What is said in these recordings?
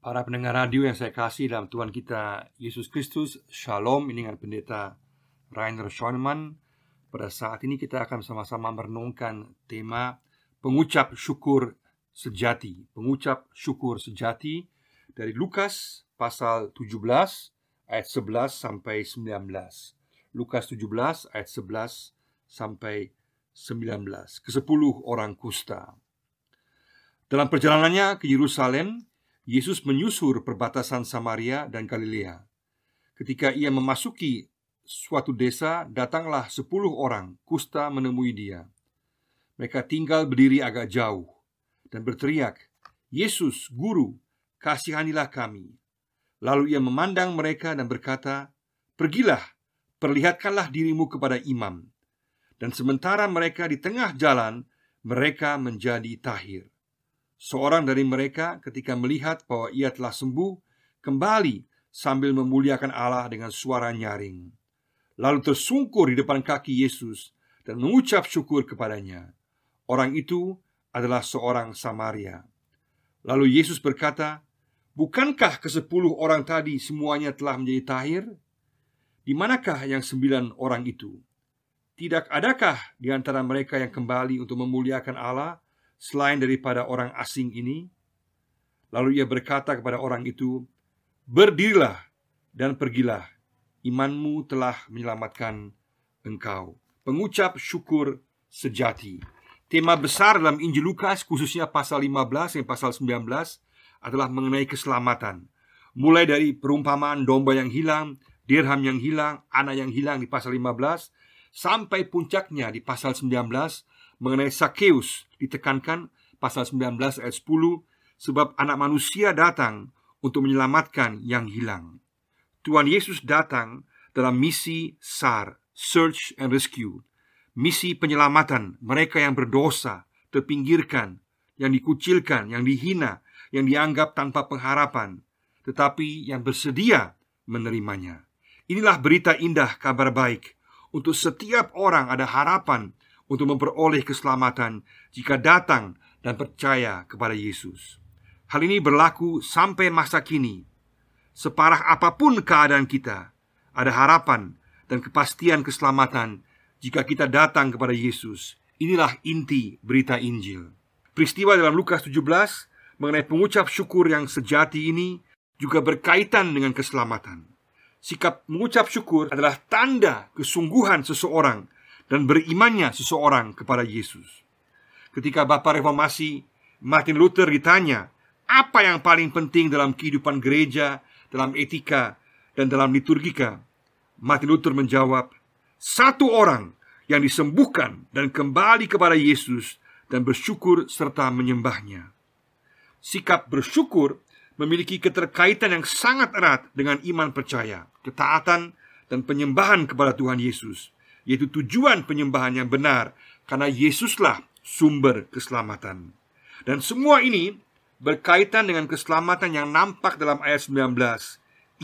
Para pendengar radio yang saya kasih dalam Tuhan kita Yesus Kristus, Shalom, ini dengan pendeta Rainer Schoenemann. Pada saat ini kita akan sama-sama merenungkan tema pengucap syukur sejati. Pengucap syukur sejati dari Lukas pasal 17 ayat 11 sampai 19. Lukas 17 ayat 11 sampai 19. Kesepuluh orang kusta. Dalam perjalanannya ke Yerusalem, Yesus menyusur perbatasan Samaria dan Galilea. Ketika ia memasuki suatu desa, datanglah sepuluh orang kusta menemui dia. Mereka tinggal berdiri agak jauh dan berteriak, Yesus, Guru, kasihanilah kami. Lalu ia memandang mereka dan berkata, Pergilah, perlihatkanlah dirimu kepada imam. Dan sementara mereka di tengah jalan, mereka menjadi tahir. Seorang dari mereka ketika melihat bahwa ia telah sembuh Kembali sambil memuliakan Allah dengan suara nyaring Lalu tersungkur di depan kaki Yesus Dan mengucap syukur kepadanya Orang itu adalah seorang Samaria Lalu Yesus berkata Bukankah kesepuluh orang tadi semuanya telah menjadi tahir? Di manakah yang sembilan orang itu? Tidak adakah di antara mereka yang kembali untuk memuliakan Allah selain daripada orang asing ini? Lalu ia berkata kepada orang itu, "Berdirilah dan pergilah. Imanmu telah menyelamatkan engkau." Pengucap syukur sejati. Tema besar dalam Injil Lukas khususnya pasal 15 dan pasal 19 adalah mengenai keselamatan. Mulai dari perumpamaan domba yang hilang, dirham yang hilang, anak yang hilang di pasal 15 sampai puncaknya di pasal 19 mengenai Sakeus ditekankan pasal 19 ayat 10 sebab anak manusia datang untuk menyelamatkan yang hilang. Tuhan Yesus datang dalam misi SAR, Search and Rescue. Misi penyelamatan mereka yang berdosa, terpinggirkan, yang dikucilkan, yang dihina, yang dianggap tanpa pengharapan, tetapi yang bersedia menerimanya. Inilah berita indah kabar baik. Untuk setiap orang ada harapan untuk memperoleh keselamatan jika datang dan percaya kepada Yesus. Hal ini berlaku sampai masa kini. Separah apapun keadaan kita, ada harapan dan kepastian keselamatan jika kita datang kepada Yesus. Inilah inti berita Injil. Peristiwa dalam Lukas 17 mengenai pengucap syukur yang sejati ini juga berkaitan dengan keselamatan. Sikap mengucap syukur adalah tanda kesungguhan seseorang dan berimannya seseorang kepada Yesus. Ketika Bapak Reformasi Martin Luther ditanya, apa yang paling penting dalam kehidupan gereja, dalam etika, dan dalam liturgika? Martin Luther menjawab, satu orang yang disembuhkan dan kembali kepada Yesus dan bersyukur serta menyembahnya. Sikap bersyukur memiliki keterkaitan yang sangat erat dengan iman percaya, ketaatan, dan penyembahan kepada Tuhan Yesus yaitu tujuan penyembahan yang benar karena Yesuslah sumber keselamatan. Dan semua ini berkaitan dengan keselamatan yang nampak dalam ayat 19.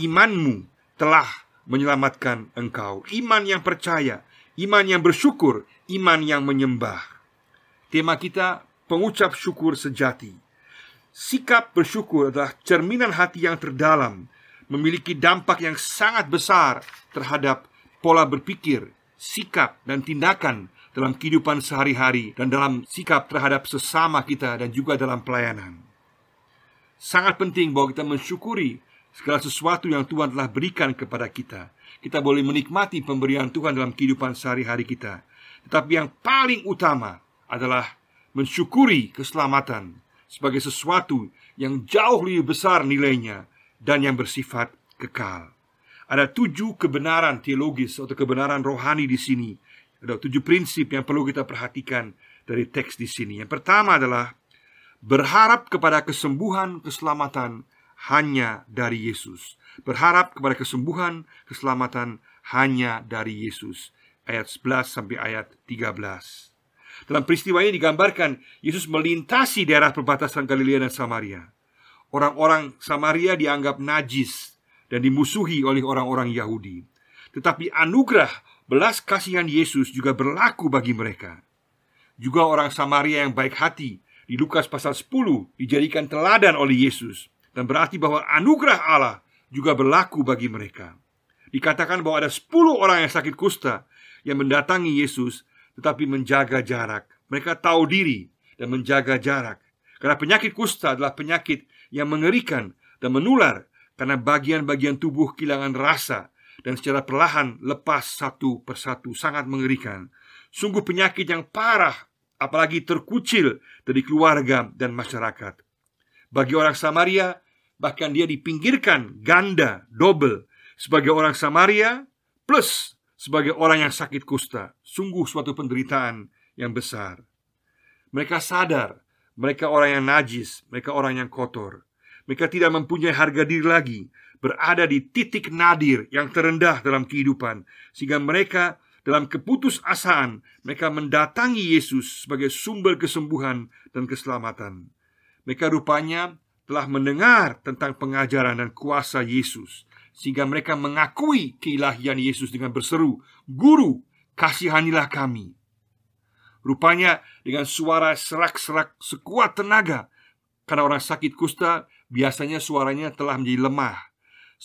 Imanmu telah menyelamatkan engkau. Iman yang percaya, iman yang bersyukur, iman yang menyembah. Tema kita pengucap syukur sejati. Sikap bersyukur adalah cerminan hati yang terdalam, memiliki dampak yang sangat besar terhadap pola berpikir sikap dan tindakan dalam kehidupan sehari-hari dan dalam sikap terhadap sesama kita dan juga dalam pelayanan. Sangat penting bahwa kita mensyukuri segala sesuatu yang Tuhan telah berikan kepada kita. Kita boleh menikmati pemberian Tuhan dalam kehidupan sehari-hari kita. Tetapi yang paling utama adalah mensyukuri keselamatan sebagai sesuatu yang jauh lebih besar nilainya dan yang bersifat kekal. Ada tujuh kebenaran teologis atau kebenaran rohani di sini. Ada tujuh prinsip yang perlu kita perhatikan dari teks di sini. Yang pertama adalah berharap kepada kesembuhan keselamatan hanya dari Yesus. Berharap kepada kesembuhan keselamatan hanya dari Yesus. Ayat 11 sampai ayat 13. Dalam peristiwa ini digambarkan Yesus melintasi daerah perbatasan Galilea dan Samaria. Orang-orang Samaria dianggap najis dan dimusuhi oleh orang-orang Yahudi. Tetapi anugerah belas kasihan Yesus juga berlaku bagi mereka. Juga orang Samaria yang baik hati di Lukas pasal 10 dijadikan teladan oleh Yesus dan berarti bahwa anugerah Allah juga berlaku bagi mereka. Dikatakan bahwa ada 10 orang yang sakit kusta yang mendatangi Yesus tetapi menjaga jarak. Mereka tahu diri dan menjaga jarak. Karena penyakit kusta adalah penyakit yang mengerikan dan menular karena bagian-bagian tubuh kehilangan rasa dan secara perlahan lepas satu persatu sangat mengerikan. Sungguh penyakit yang parah, apalagi terkucil dari keluarga dan masyarakat. Bagi orang Samaria, bahkan dia dipinggirkan ganda double sebagai orang Samaria plus sebagai orang yang sakit kusta. Sungguh suatu penderitaan yang besar. Mereka sadar mereka orang yang najis, mereka orang yang kotor. Mereka tidak mempunyai harga diri lagi Berada di titik nadir yang terendah dalam kehidupan Sehingga mereka dalam keputusasaan Mereka mendatangi Yesus sebagai sumber kesembuhan dan keselamatan Mereka rupanya telah mendengar tentang pengajaran dan kuasa Yesus Sehingga mereka mengakui keilahian Yesus dengan berseru Guru, kasihanilah kami Rupanya dengan suara serak-serak sekuat tenaga Karena orang sakit kusta Biasanya suaranya telah menjadi lemah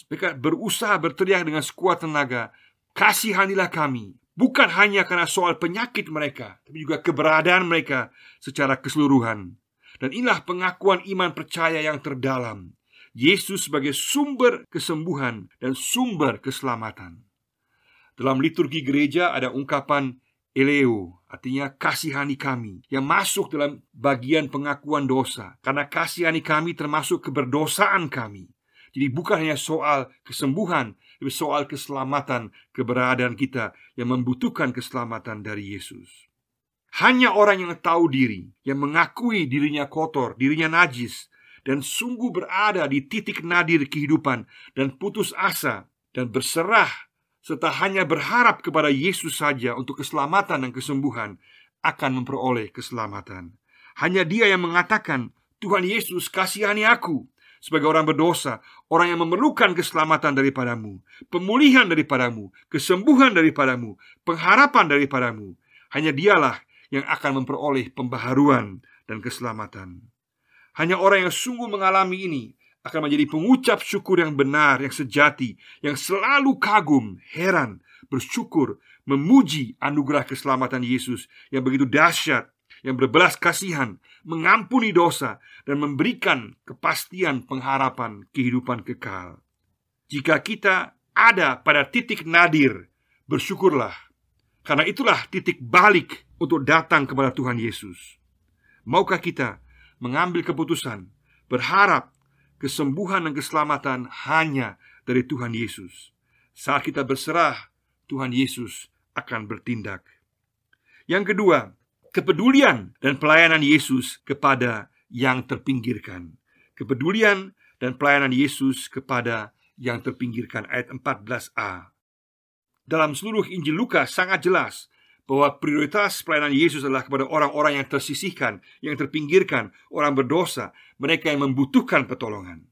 Mereka berusaha berteriak dengan sekuat tenaga Kasihanilah kami Bukan hanya karena soal penyakit mereka Tapi juga keberadaan mereka secara keseluruhan Dan inilah pengakuan iman percaya yang terdalam Yesus sebagai sumber kesembuhan dan sumber keselamatan. Dalam liturgi gereja ada ungkapan eleo Artinya kasihani kami yang masuk dalam bagian pengakuan dosa. Karena kasihani kami termasuk keberdosaan kami. Jadi bukan hanya soal kesembuhan, tapi soal keselamatan, keberadaan kita yang membutuhkan keselamatan dari Yesus. Hanya orang yang tahu diri, yang mengakui dirinya kotor, dirinya najis, dan sungguh berada di titik nadir kehidupan dan putus asa dan berserah serta hanya berharap kepada Yesus saja untuk keselamatan dan kesembuhan, akan memperoleh keselamatan. Hanya Dia yang mengatakan, "Tuhan Yesus, kasihani aku." Sebagai orang berdosa, orang yang memerlukan keselamatan daripadamu, pemulihan daripadamu, kesembuhan daripadamu, pengharapan daripadamu, hanya Dialah yang akan memperoleh pembaharuan dan keselamatan. Hanya orang yang sungguh mengalami ini akan menjadi pengucap syukur yang benar, yang sejati, yang selalu kagum, heran, bersyukur, memuji anugerah keselamatan Yesus yang begitu dahsyat, yang berbelas kasihan, mengampuni dosa, dan memberikan kepastian pengharapan kehidupan kekal. Jika kita ada pada titik nadir, bersyukurlah, karena itulah titik balik untuk datang kepada Tuhan Yesus. Maukah kita mengambil keputusan, berharap kesembuhan dan keselamatan hanya dari Tuhan Yesus. Saat kita berserah, Tuhan Yesus akan bertindak. Yang kedua, kepedulian dan pelayanan Yesus kepada yang terpinggirkan. Kepedulian dan pelayanan Yesus kepada yang terpinggirkan ayat 14a. Dalam seluruh Injil Lukas sangat jelas bahwa prioritas pelayanan Yesus adalah kepada orang-orang yang tersisihkan, yang terpinggirkan, orang berdosa, mereka yang membutuhkan pertolongan.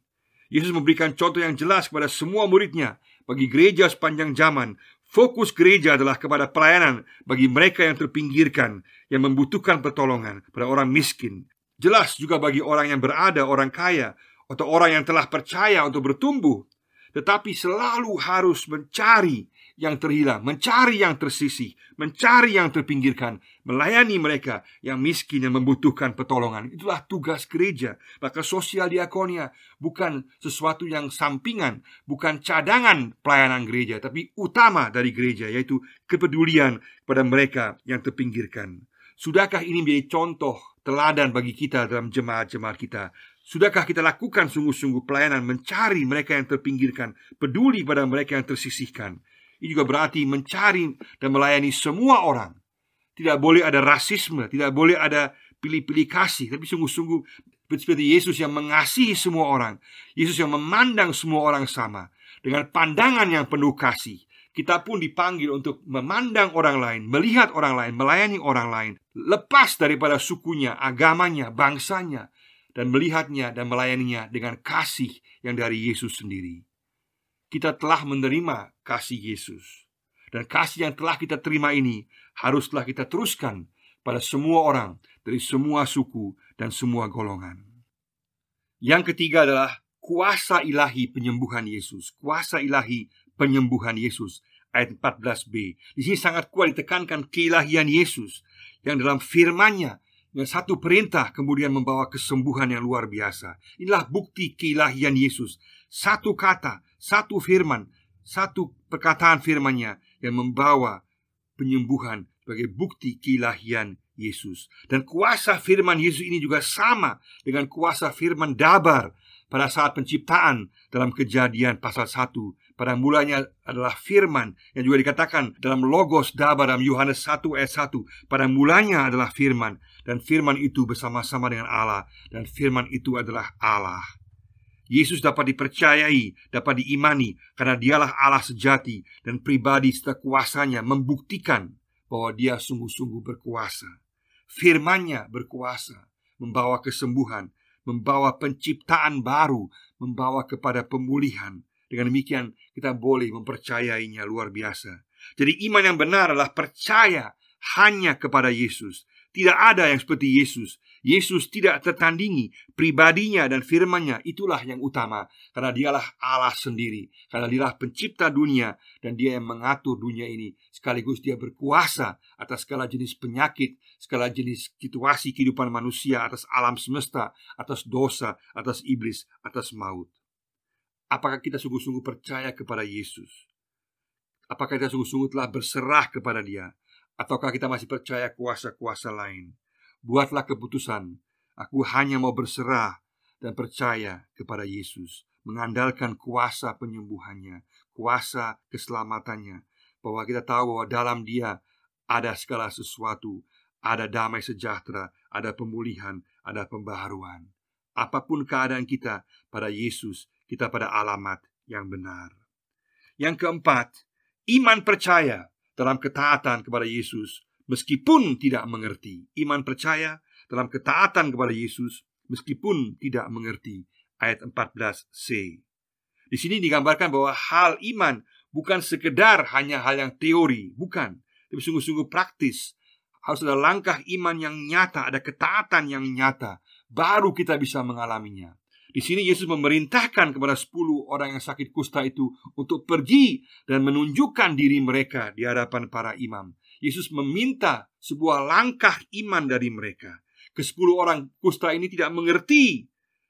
Yesus memberikan contoh yang jelas kepada semua muridnya bagi gereja sepanjang zaman. Fokus gereja adalah kepada pelayanan bagi mereka yang terpinggirkan, yang membutuhkan pertolongan pada orang miskin. Jelas juga bagi orang yang berada, orang kaya, atau orang yang telah percaya untuk bertumbuh, tetapi selalu harus mencari yang terhilang, mencari yang tersisih, mencari yang terpinggirkan, melayani mereka yang miskin dan membutuhkan pertolongan. Itulah tugas gereja. Maka sosial diakonia bukan sesuatu yang sampingan, bukan cadangan pelayanan gereja, tapi utama dari gereja yaitu kepedulian kepada mereka yang terpinggirkan. Sudahkah ini menjadi contoh teladan bagi kita dalam jemaat-jemaat kita? Sudahkah kita lakukan sungguh-sungguh pelayanan mencari mereka yang terpinggirkan, peduli pada mereka yang tersisihkan? Ini juga berarti mencari dan melayani semua orang. Tidak boleh ada rasisme, tidak boleh ada pilih-pilih kasih, tapi sungguh-sungguh seperti Yesus yang mengasihi semua orang, Yesus yang memandang semua orang sama dengan pandangan yang penuh kasih. Kita pun dipanggil untuk memandang orang lain, melihat orang lain, melayani orang lain, lepas daripada sukunya, agamanya, bangsanya, dan melihatnya dan melayaninya dengan kasih yang dari Yesus sendiri. Kita telah menerima kasih Yesus. Dan kasih yang telah kita terima ini haruslah kita teruskan pada semua orang dari semua suku dan semua golongan. Yang ketiga adalah kuasa ilahi penyembuhan Yesus. Kuasa ilahi penyembuhan Yesus ayat 14b. Di sini sangat kuat ditekankan keilahian Yesus yang dalam firmannya dengan satu perintah kemudian membawa kesembuhan yang luar biasa. Inilah bukti keilahian Yesus. Satu kata, satu firman, satu perkataan firman-Nya yang membawa penyembuhan sebagai bukti keilahian Yesus. Dan kuasa firman Yesus ini juga sama dengan kuasa firman Dabar pada saat penciptaan dalam kejadian pasal 1 pada mulanya adalah firman yang juga dikatakan dalam logos Dabar dalam Yohanes 1 ayat 1 pada mulanya adalah firman dan firman itu bersama-sama dengan Allah dan firman itu adalah Allah Yesus dapat dipercayai, dapat diimani karena dialah Allah sejati dan pribadi serta kuasanya membuktikan bahwa dia sungguh-sungguh berkuasa. Firmannya berkuasa, membawa kesembuhan, membawa penciptaan baru, membawa kepada pemulihan. Dengan demikian kita boleh mempercayainya luar biasa. Jadi iman yang benar adalah percaya hanya kepada Yesus. Tidak ada yang seperti Yesus Yesus tidak tertandingi pribadinya dan firmannya itulah yang utama karena dialah Allah sendiri karena dialah pencipta dunia dan dia yang mengatur dunia ini sekaligus dia berkuasa atas segala jenis penyakit segala jenis situasi kehidupan manusia atas alam semesta atas dosa atas iblis atas maut apakah kita sungguh-sungguh percaya kepada Yesus apakah kita sungguh-sungguh telah berserah kepada dia ataukah kita masih percaya kuasa-kuasa lain buatlah keputusan. Aku hanya mau berserah dan percaya kepada Yesus, mengandalkan kuasa penyembuhannya, kuasa keselamatannya, bahwa kita tahu bahwa dalam Dia ada segala sesuatu, ada damai sejahtera, ada pemulihan, ada pembaharuan. Apapun keadaan kita pada Yesus, kita pada alamat yang benar. Yang keempat, iman percaya dalam ketaatan kepada Yesus meskipun tidak mengerti. Iman percaya dalam ketaatan kepada Yesus meskipun tidak mengerti. Ayat 14c. Di sini digambarkan bahwa hal iman bukan sekedar hanya hal yang teori, bukan, tapi sungguh-sungguh praktis. Harus ada langkah iman yang nyata, ada ketaatan yang nyata, baru kita bisa mengalaminya. Di sini Yesus memerintahkan kepada sepuluh orang yang sakit kusta itu untuk pergi dan menunjukkan diri mereka di hadapan para imam. Yesus meminta sebuah langkah iman dari mereka. Kesepuluh orang kusta ini tidak mengerti,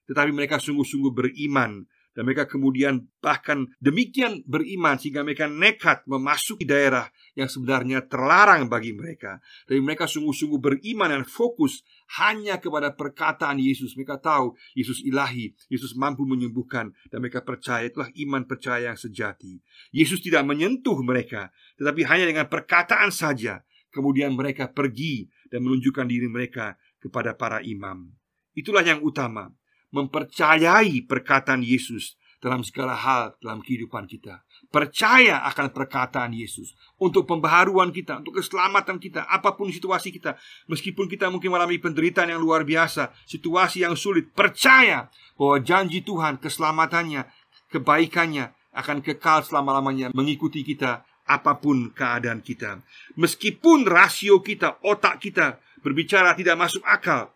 tetapi mereka sungguh-sungguh beriman dan mereka kemudian bahkan demikian beriman sehingga mereka nekat memasuki daerah yang sebenarnya terlarang bagi mereka. Tapi mereka sungguh-sungguh beriman dan fokus hanya kepada perkataan Yesus. Mereka tahu Yesus ilahi, Yesus mampu menyembuhkan dan mereka percaya itulah iman percaya yang sejati. Yesus tidak menyentuh mereka, tetapi hanya dengan perkataan saja. Kemudian mereka pergi dan menunjukkan diri mereka kepada para imam. Itulah yang utama, mempercayai perkataan Yesus dalam segala hal dalam kehidupan kita. Percaya akan perkataan Yesus untuk pembaharuan kita, untuk keselamatan kita, apapun situasi kita. Meskipun kita mungkin mengalami penderitaan yang luar biasa, situasi yang sulit, percaya bahwa janji Tuhan, keselamatannya, kebaikannya akan kekal selama-lamanya mengikuti kita apapun keadaan kita. Meskipun rasio kita, otak kita berbicara tidak masuk akal,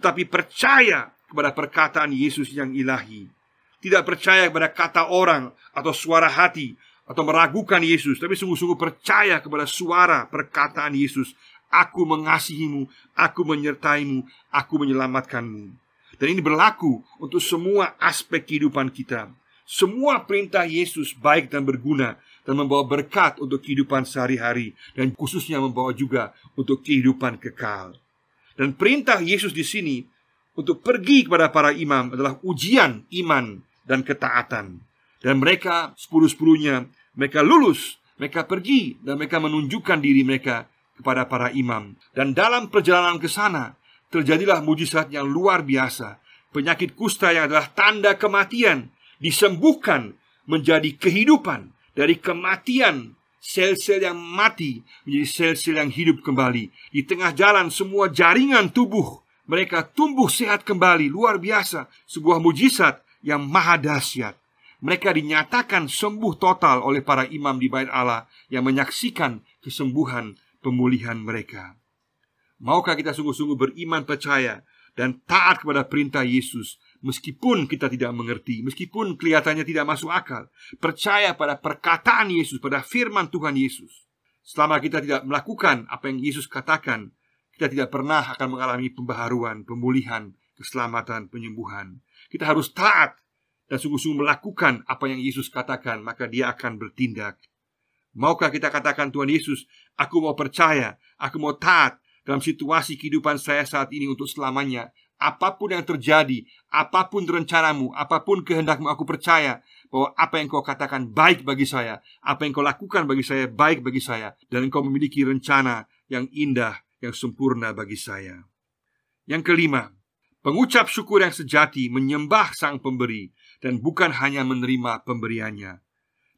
tetapi percaya kepada perkataan Yesus yang ilahi tidak percaya kepada kata orang atau suara hati atau meragukan Yesus, tapi sungguh-sungguh percaya kepada suara perkataan Yesus. Aku mengasihimu, aku menyertaimu, aku menyelamatkanmu. Dan ini berlaku untuk semua aspek kehidupan kita. Semua perintah Yesus baik dan berguna dan membawa berkat untuk kehidupan sehari-hari dan khususnya membawa juga untuk kehidupan kekal. Dan perintah Yesus di sini untuk pergi kepada para imam adalah ujian iman dan ketaatan. Dan mereka sepuluh-sepuluhnya, mereka lulus, mereka pergi, dan mereka menunjukkan diri mereka kepada para imam. Dan dalam perjalanan ke sana, terjadilah mujizat yang luar biasa. Penyakit kusta yang adalah tanda kematian, disembuhkan menjadi kehidupan dari kematian sel-sel yang mati menjadi sel-sel yang hidup kembali. Di tengah jalan semua jaringan tubuh mereka tumbuh sehat kembali, luar biasa, sebuah mujizat yang maha dahsyat. Mereka dinyatakan sembuh total oleh para imam di bait Allah yang menyaksikan kesembuhan pemulihan mereka. Maukah kita sungguh-sungguh beriman percaya dan taat kepada perintah Yesus meskipun kita tidak mengerti, meskipun kelihatannya tidak masuk akal, percaya pada perkataan Yesus, pada firman Tuhan Yesus. Selama kita tidak melakukan apa yang Yesus katakan, kita tidak pernah akan mengalami pembaharuan, pemulihan, keselamatan, penyembuhan. Kita harus taat dan sungguh-sungguh melakukan apa yang Yesus katakan, maka dia akan bertindak. Maukah kita katakan Tuhan Yesus, aku mau percaya, aku mau taat dalam situasi kehidupan saya saat ini untuk selamanya. Apapun yang terjadi, apapun rencanamu, apapun kehendakmu, aku percaya bahwa apa yang kau katakan baik bagi saya, apa yang kau lakukan bagi saya baik bagi saya, dan engkau memiliki rencana yang indah, yang sempurna bagi saya. Yang kelima, Pengucap syukur yang sejati menyembah Sang Pemberi dan bukan hanya menerima pemberiannya.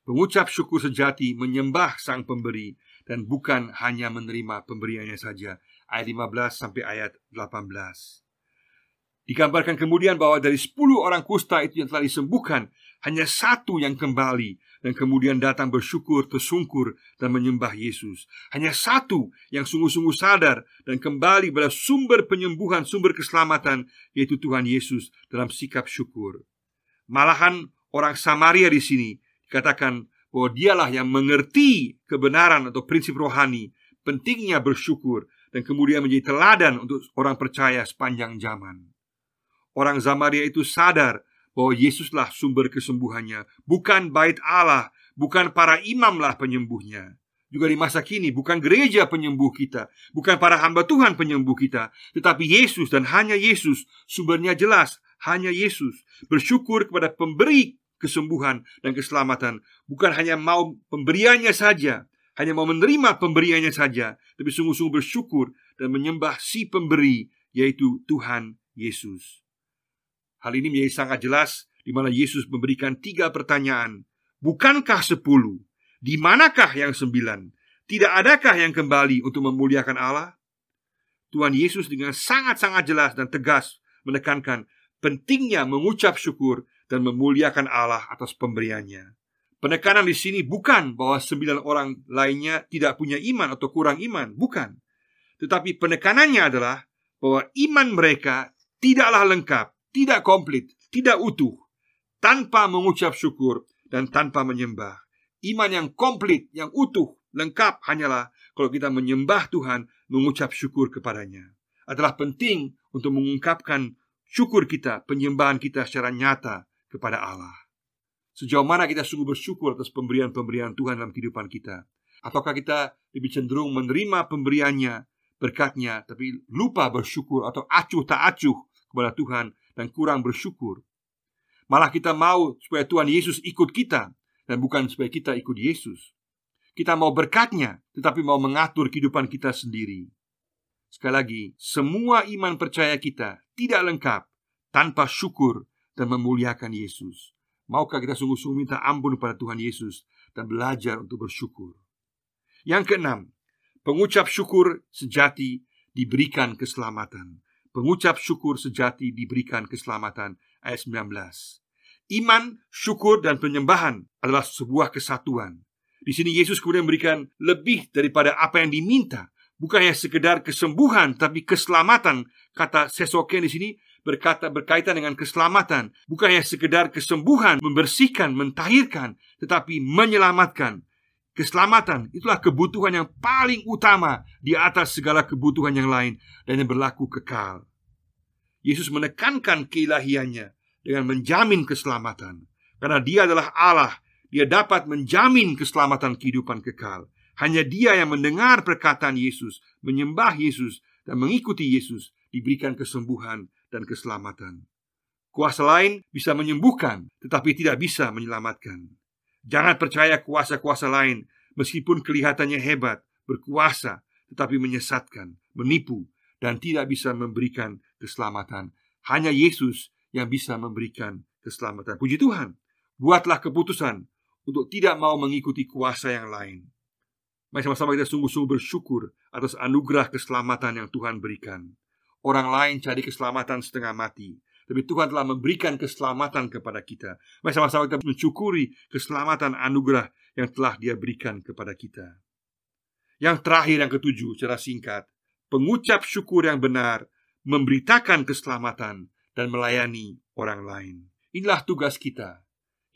Pengucap syukur sejati menyembah Sang Pemberi dan bukan hanya menerima pemberiannya saja. Ayat 15 sampai ayat 18. Digambarkan kemudian bahwa dari 10 orang kusta itu yang telah disembuhkan, hanya satu yang kembali dan kemudian datang bersyukur, tersungkur, dan menyembah Yesus. Hanya satu yang sungguh-sungguh sadar dan kembali pada sumber penyembuhan, sumber keselamatan, yaitu Tuhan Yesus dalam sikap syukur. Malahan orang Samaria di sini dikatakan bahwa dialah yang mengerti kebenaran atau prinsip rohani, pentingnya bersyukur, dan kemudian menjadi teladan untuk orang percaya sepanjang zaman. Orang Samaria itu sadar bahwa oh, Yesuslah sumber kesembuhannya, bukan bait Allah, bukan para imamlah penyembuhnya. Juga di masa kini bukan gereja penyembuh kita, bukan para hamba Tuhan penyembuh kita, tetapi Yesus dan hanya Yesus, sumbernya jelas, hanya Yesus. Bersyukur kepada pemberi kesembuhan dan keselamatan, bukan hanya mau pemberiannya saja, hanya mau menerima pemberiannya saja, tapi sungguh-sungguh bersyukur dan menyembah si pemberi, yaitu Tuhan Yesus. Hal ini menjadi sangat jelas di mana Yesus memberikan tiga pertanyaan. Bukankah sepuluh? Di manakah yang sembilan? Tidak adakah yang kembali untuk memuliakan Allah? Tuhan Yesus dengan sangat-sangat jelas dan tegas menekankan pentingnya mengucap syukur dan memuliakan Allah atas pemberiannya. Penekanan di sini bukan bahwa sembilan orang lainnya tidak punya iman atau kurang iman, bukan. Tetapi penekanannya adalah bahwa iman mereka tidaklah lengkap tidak komplit, tidak utuh, tanpa mengucap syukur dan tanpa menyembah. Iman yang komplit, yang utuh, lengkap hanyalah kalau kita menyembah Tuhan, mengucap syukur kepadanya. Adalah penting untuk mengungkapkan syukur kita, penyembahan kita secara nyata kepada Allah. Sejauh mana kita sungguh bersyukur atas pemberian-pemberian Tuhan dalam kehidupan kita? Ataukah kita lebih cenderung menerima pemberiannya, berkatnya, tapi lupa bersyukur atau acuh tak acuh kepada Tuhan dan kurang bersyukur. Malah kita mau supaya Tuhan Yesus ikut kita dan bukan supaya kita ikut Yesus. Kita mau berkatnya, tetapi mau mengatur kehidupan kita sendiri. Sekali lagi, semua iman percaya kita tidak lengkap tanpa syukur dan memuliakan Yesus. Maukah kita sungguh-sungguh minta ampun kepada Tuhan Yesus dan belajar untuk bersyukur? Yang keenam, pengucap syukur sejati diberikan keselamatan. Pengucap syukur sejati diberikan keselamatan Ayat 19 Iman, syukur, dan penyembahan adalah sebuah kesatuan Di sini Yesus kemudian memberikan lebih daripada apa yang diminta Bukan hanya sekedar kesembuhan tapi keselamatan Kata Sesoken di sini berkata berkaitan dengan keselamatan Bukan hanya sekedar kesembuhan, membersihkan, mentahirkan Tetapi menyelamatkan Keselamatan itulah kebutuhan yang paling utama di atas segala kebutuhan yang lain dan yang berlaku kekal. Yesus menekankan keilahiannya dengan menjamin keselamatan, karena Dia adalah Allah. Dia dapat menjamin keselamatan kehidupan kekal. Hanya Dia yang mendengar perkataan Yesus, menyembah Yesus, dan mengikuti Yesus diberikan kesembuhan dan keselamatan. Kuasa lain bisa menyembuhkan, tetapi tidak bisa menyelamatkan. Jangan percaya kuasa-kuasa lain, meskipun kelihatannya hebat, berkuasa, tetapi menyesatkan, menipu, dan tidak bisa memberikan keselamatan. Hanya Yesus yang bisa memberikan keselamatan. Puji Tuhan, buatlah keputusan untuk tidak mau mengikuti kuasa yang lain. Mari sama-sama kita sungguh-sungguh bersyukur atas anugerah keselamatan yang Tuhan berikan. Orang lain cari keselamatan setengah mati, tapi Tuhan telah memberikan keselamatan kepada kita. Mari sama-sama kita mencukuri keselamatan anugerah yang telah Dia berikan kepada kita. Yang terakhir yang ketujuh secara singkat, pengucap syukur yang benar memberitakan keselamatan dan melayani orang lain. Inilah tugas kita,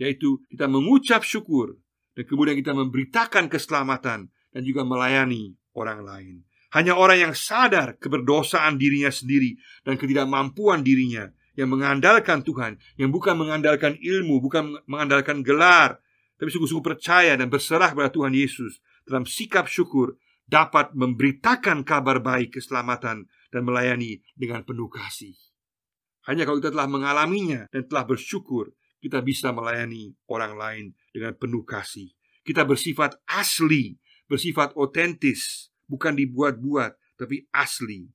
yaitu kita mengucap syukur dan kemudian kita memberitakan keselamatan dan juga melayani orang lain. Hanya orang yang sadar keberdosaan dirinya sendiri dan ketidakmampuan dirinya yang mengandalkan Tuhan, yang bukan mengandalkan ilmu, bukan mengandalkan gelar, tapi sungguh-sungguh percaya dan berserah pada Tuhan Yesus dalam sikap syukur dapat memberitakan kabar baik keselamatan dan melayani dengan penuh kasih. Hanya kalau kita telah mengalaminya dan telah bersyukur, kita bisa melayani orang lain dengan penuh kasih. Kita bersifat asli, bersifat otentis, bukan dibuat-buat, tapi asli.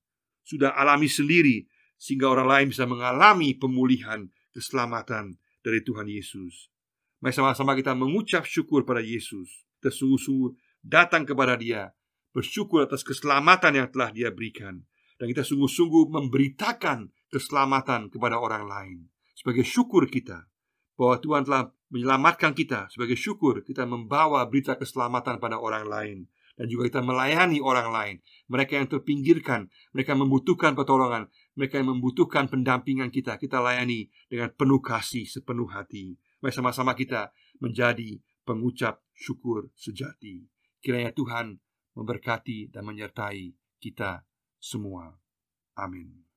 Sudah alami sendiri sehingga orang lain bisa mengalami pemulihan keselamatan dari Tuhan Yesus. Mari sama-sama kita mengucap syukur pada Yesus, tersungguh-sungguh datang kepada Dia, bersyukur atas keselamatan yang telah Dia berikan, dan kita sungguh-sungguh memberitakan keselamatan kepada orang lain sebagai syukur kita bahwa Tuhan telah menyelamatkan kita sebagai syukur kita membawa berita keselamatan pada orang lain dan juga kita melayani orang lain mereka yang terpinggirkan mereka membutuhkan pertolongan mereka yang membutuhkan pendampingan kita, kita layani dengan penuh kasih sepenuh hati. Mari sama-sama kita menjadi pengucap syukur sejati. Kiranya Tuhan memberkati dan menyertai kita semua. Amin.